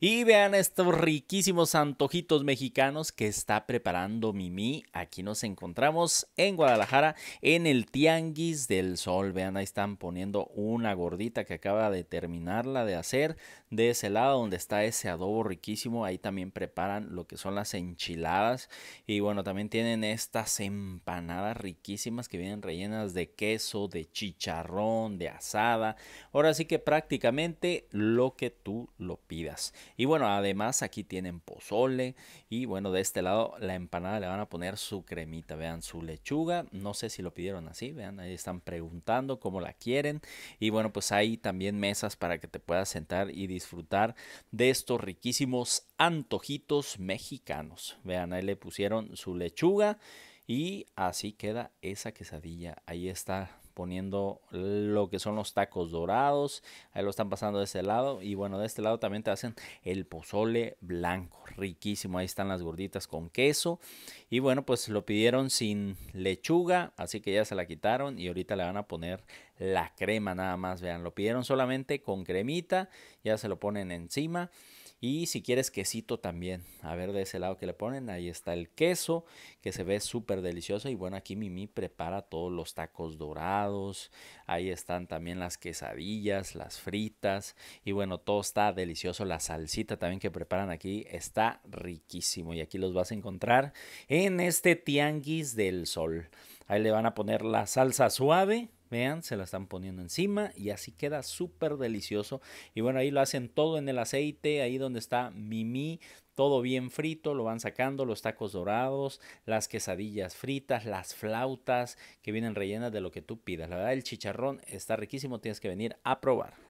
Y vean estos riquísimos antojitos mexicanos que está preparando Mimi. Aquí nos encontramos en Guadalajara, en el Tianguis del Sol. Vean, ahí están poniendo una gordita que acaba de terminarla de hacer. De ese lado donde está ese adobo riquísimo, ahí también preparan lo que son las enchiladas. Y bueno, también tienen estas empanadas riquísimas que vienen rellenas de queso, de chicharrón, de asada. Ahora sí que prácticamente lo que tú lo pidas. Y bueno, además aquí tienen pozole. Y bueno, de este lado la empanada le van a poner su cremita. Vean su lechuga. No sé si lo pidieron así. Vean, ahí están preguntando cómo la quieren. Y bueno, pues hay también mesas para que te puedas sentar y disfrutar de estos riquísimos antojitos mexicanos. Vean, ahí le pusieron su lechuga. Y así queda esa quesadilla. Ahí está poniendo lo que son los tacos dorados. Ahí lo están pasando de este lado. Y bueno, de este lado también te hacen el pozole blanco. Riquísimo. Ahí están las gorditas con queso. Y bueno, pues lo pidieron sin lechuga. Así que ya se la quitaron. Y ahorita le van a poner la crema nada más. Vean, lo pidieron solamente con cremita. Ya se lo ponen encima. Y si quieres quesito también, a ver de ese lado que le ponen, ahí está el queso que se ve súper delicioso. Y bueno, aquí Mimi prepara todos los tacos dorados, ahí están también las quesadillas, las fritas. Y bueno, todo está delicioso. La salsita también que preparan aquí está riquísimo. Y aquí los vas a encontrar en este tianguis del sol. Ahí le van a poner la salsa suave Vean, se la están poniendo encima y así queda súper delicioso. Y bueno, ahí lo hacen todo en el aceite, ahí donde está Mimi, todo bien frito, lo van sacando, los tacos dorados, las quesadillas fritas, las flautas que vienen rellenas de lo que tú pidas. La verdad, el chicharrón está riquísimo, tienes que venir a probar.